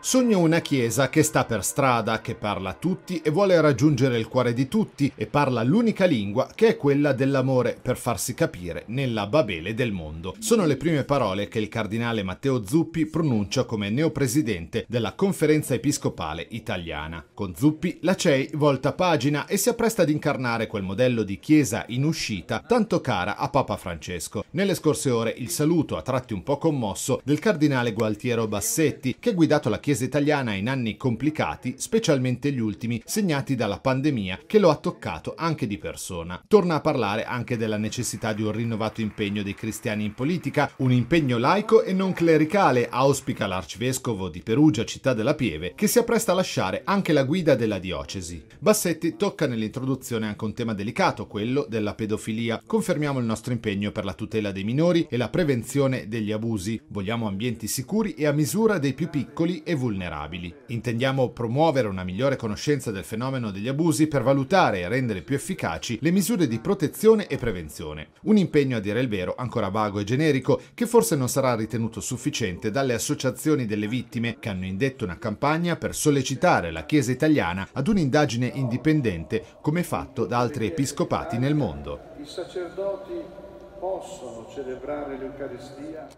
Sogno una chiesa che sta per strada, che parla a tutti e vuole raggiungere il cuore di tutti e parla l'unica lingua che è quella dell'amore per farsi capire nella Babele del mondo. Sono le prime parole che il cardinale Matteo Zuppi pronuncia come neopresidente della Conferenza Episcopale Italiana. Con Zuppi la CEI volta pagina e si appresta ad incarnare quel modello di chiesa in uscita tanto cara a Papa Francesco. Nelle scorse ore il saluto, a tratti un po' commosso, del cardinale Gualtiero Bassetti che ha guidato la chiesa Chiesa italiana in anni complicati, specialmente gli ultimi, segnati dalla pandemia che lo ha toccato anche di persona. Torna a parlare anche della necessità di un rinnovato impegno dei cristiani in politica, un impegno laico e non clericale, auspica l'arcivescovo di Perugia, città della Pieve, che si appresta a lasciare anche la guida della diocesi. Bassetti tocca nell'introduzione anche un tema delicato, quello della pedofilia. Confermiamo il nostro impegno per la tutela dei minori e la prevenzione degli abusi. Vogliamo ambienti sicuri e a misura dei più piccoli e vulnerabili. Intendiamo promuovere una migliore conoscenza del fenomeno degli abusi per valutare e rendere più efficaci le misure di protezione e prevenzione. Un impegno, a dire il vero, ancora vago e generico, che forse non sarà ritenuto sufficiente dalle associazioni delle vittime che hanno indetto una campagna per sollecitare la Chiesa italiana ad un'indagine indipendente come fatto da altri episcopati nel mondo. I sacerdoti possono celebrare l'Eucaristia